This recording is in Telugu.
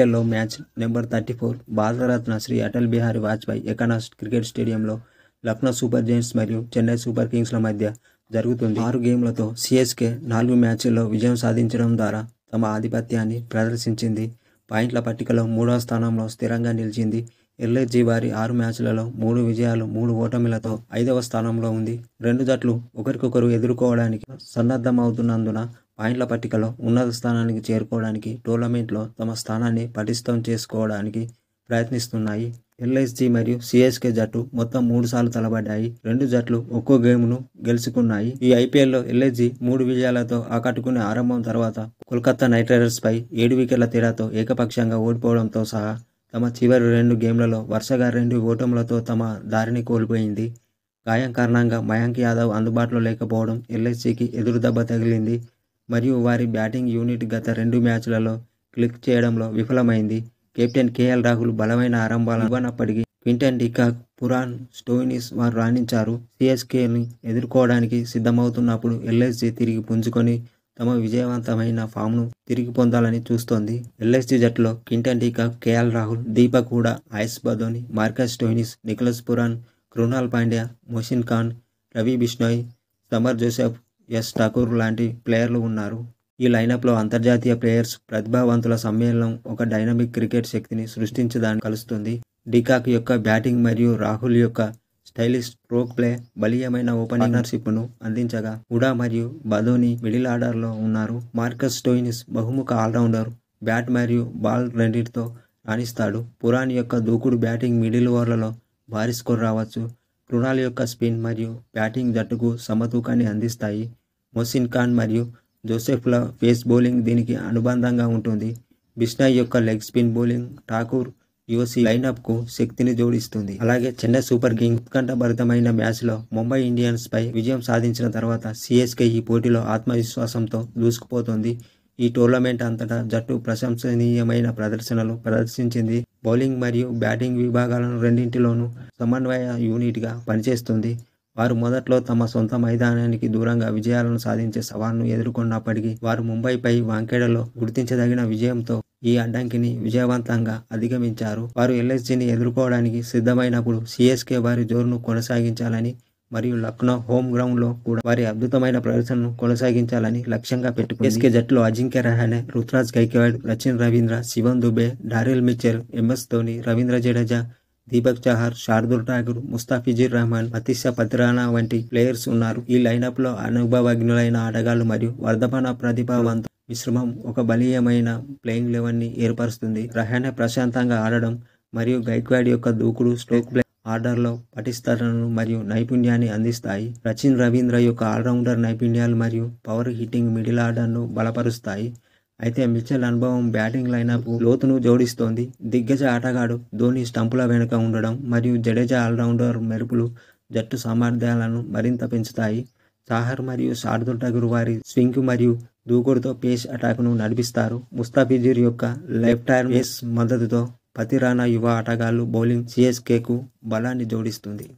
ఐపీఎల్లో match number thirty four Bharat Ratna Shri Atal Bihari Vajpayee Ekana cricket స్టేడియంలో లక్నో సూపర్ జైంట్స్ మరియు చెన్నై సూపర్ కింగ్స్ల మధ్య జరుగుతుంది ఆరు గేమ్లతో సిఎస్కే నాలుగు మ్యాచ్ల్లో విజయం సాధించడం ద్వారా తమ ఆధిపత్యాన్ని ప్రదర్శించింది పాయింట్ల పట్టికలో మూడవ స్థానంలో స్థిరంగా నిలిచింది ఎల్ఎస్జీ వారి ఆరు మ్యాచ్లలో మూడు విజయాలు మూడు ఓటమిలతో ఐదవ స్థానంలో ఉంది రెండు జట్లు ఒకరికొకరు ఎదుర్కోవడానికి సన్నద్ధమవుతున్నందున పాయింట్ల పట్టికలో ఉన్నత స్థానానికి చేరుకోవడానికి టోర్నమెంట్లో తమ స్థానాన్ని పటిష్టం చేసుకోవడానికి ప్రయత్నిస్తున్నాయి ఎల్ఐసి మరియు సిఎస్కే జట్టు మొత్తం మూడు సార్లు తలబడ్డాయి రెండు జట్లు ఒక్కో గేమ్ను గెలుచుకున్నాయి ఈ ఐపీఎల్లో ఎల్ఎస్జి మూడు విజయాలతో ఆకట్టుకునే ఆరంభం తర్వాత కోల్కతా నైట్ రైడర్స్ పై ఏడు వికెట్ల తేడాతో ఏకపక్షంగా ఓడిపోవడంతో సహా తమ చివరి రెండు గేమ్లలో వరుసగా రెండు ఓటములతో తమ దారిని కోల్పోయింది గాయం కారణంగా మయాంక్ యాదవ్ అందుబాటులో లేకపోవడం ఎల్ఐసికి ఎదురుదెబ్బ తగిలింది మరియు వారి బ్యాటింగ్ యూనిట్ గత రెండు మ్యాచ్లలో క్లిక్ చేయడంలో విఫలమైంది కెప్టెన్ కేఎల్ రాహుల్ బలమైన ఆరంభాలు ఇవ్వనప్పటికీ క్వింటన్ డికాక్ పురాన్ స్టోయినిస్ వారు రాణించారు సిఎస్కేని ఎదుర్కోవడానికి సిద్ధమవుతున్నప్పుడు ఎల్ఎస్జి తిరిగి పుంజుకొని తమ విజయవంతమైన ఫామ్ను తిరిగి పొందాలని చూస్తోంది ఎల్ఎస్జి జట్టులో Quinton de Kock K L Rahul Deepak కూడా Ayush Badoni Marcus Stoinis Nicholas Pooran Krunal Pandya Mohsin Khan Ravi Bishnoi Shamar Joseph S Thakur లాంటి ప్లేయర్లు ఉన్నారు ఈ లైనప్లో అంతర్జాతీయ ప్లేయర్స్ ప్రతిభావంతుల సమ్మేళనం ఒక డైనమిక్ క్రికెట్ శక్తిని సృష్టించడానికి కలుస్తుంది డికాక్ యొక్క బ్యాటింగ్ మరియు రాహుల్ యొక్క స్టైలిష్ స్ట్రోక్ ప్లే బలీయమైన ఓపెన్ అందించగా ఉడా మరియు బదోని మిడిల్ ఆర్డర్లో ఉన్నారు మార్కస్ స్టోయినిస్ బహుముఖ ఆల్రౌండర్ బ్యాట్ మరియు బాల్ రెండింటితో రాణిస్తాడు పురాణ్ యొక్క దూకుడు బ్యాటింగ్ మిడిల్ ఓవర్లలో భారీ స్కోర్ రావచ్చు కృణాల్ యొక్క స్పిన్ మరియు బ్యాటింగ్ జట్టుకు సమతూకాన్ని అందిస్తాయి మొసిన్ ఖాన్ మరియు జోసెఫ్ల పేస్ బౌలింగ్ దీనికి అనుబంధంగా ఉంటుంది బిష్నాయ్ యొక్క లెగ్ స్పిన్ బౌలింగ్ ఠాకూర్ యువసి లైనప్కు శక్తిని జోడిస్తుంది అలాగే చెన్నై సూపర్ కింగ్ ఉత్కంఠభరితమైన మ్యాచ్లో ముంబై ఇండియన్స్ పై విజయం సాధించిన తర్వాత సిఎస్కే ఈ పోటీలో ఆత్మవిశ్వాసంతో దూసుకుపోతుంది ఈ టోర్నమెంట్ అంతటా జట్టు ప్రశంసనీయమైన ప్రదర్శనలు ప్రదర్శించింది బౌలింగ్ మరియు బ్యాటింగ్ విభాగాలను రెండింటిలోనూ సమన్వయ యూనిట్గా పనిచేస్తుంది వారు మొదట్లో తమ సొంత మైదానానికి దూరంగా విజయాలను సాధించే సవాల్ను ఎదుర్కొన్నప్పటికీ వారు ముంబైపై వాంకేడలో గుర్తించదగిన విజయంతో ఈ అడ్డంకిని విజయవంతంగా అధిగమించారు వారు ఎల్ఎస్జిని ఎదుర్కోవడానికి సిద్ధమైనప్పుడు సిఎస్కే వారి జోరును కొనసాగించాలని మరియు లక్నో హోమ్ గ్రౌండ్లో కూడా వారి అద్భుతమైన ప్రదర్శనను కొనసాగించాలని లక్ష్యంగా పెట్టుకుంది ఎస్కే జట్టులో Ajinkya Rahane Ruturaj Gaikwad Rachin Ravindra Shivam Dube Daryl Mitchell M S Dhoni Ravindra Jadeja Deepak Chahar Shardul Thakur Mustafizur Rahman Matheesha Pathirana వంటి ప్లేయర్స్ ఉన్నారు ఈ లైనప్లో అనుభవజ్ఞులైన ఆటగాళ్లు మరియు వర్ధమాన ప్రతిభావంత మిశ్రమం ఒక బలీయమైన ప్లేయింగ్ ని ఏర్పరుస్తుంది రహాన ప్రశాంతంగా ఆడడం మరియు గైక్వాడ్ యొక్క దూకుడు స్ట్రోక్ ప్లే ఆర్డర్లో పటిష్టతను మరియు నైపుణ్యాన్ని అందిస్తాయి రచిన్ రవీంద్ర యొక్క ఆల్రౌండర్ నైపుణ్యాలు మరియు పవర్ హిట్టింగ్ మిడిల్ ఆర్డర్ను బలపరుస్తాయి అయితే మిచెల్ అనుభవం బ్యాటింగ్ లైనప్ లోతును జోడిస్తోంది దిగ్గజ ఆటగాడు ధోని స్టంపుల వెనుక ఉండడం మరియు జడేజా ఆల్రౌండర్ మెరుపులు జట్టు సామర్థ్యాలను మరింత పెంచుతాయి సాహర్ మరియు శార్దుల్ ఠాగూర్ వారి స్వింగ్ మరియు దూకుడుతో పేస్ అటాక్ను నడిపిస్తారు ముస్తాఫిజీర్ యొక్క లెఫ్ట్ టైర్ పేస్ మద్దతుతో పతిరానా యువ ఆటగాళ్లు బౌలింగ్ సిఎస్కేకు బలాన్ని జోడిస్తుంది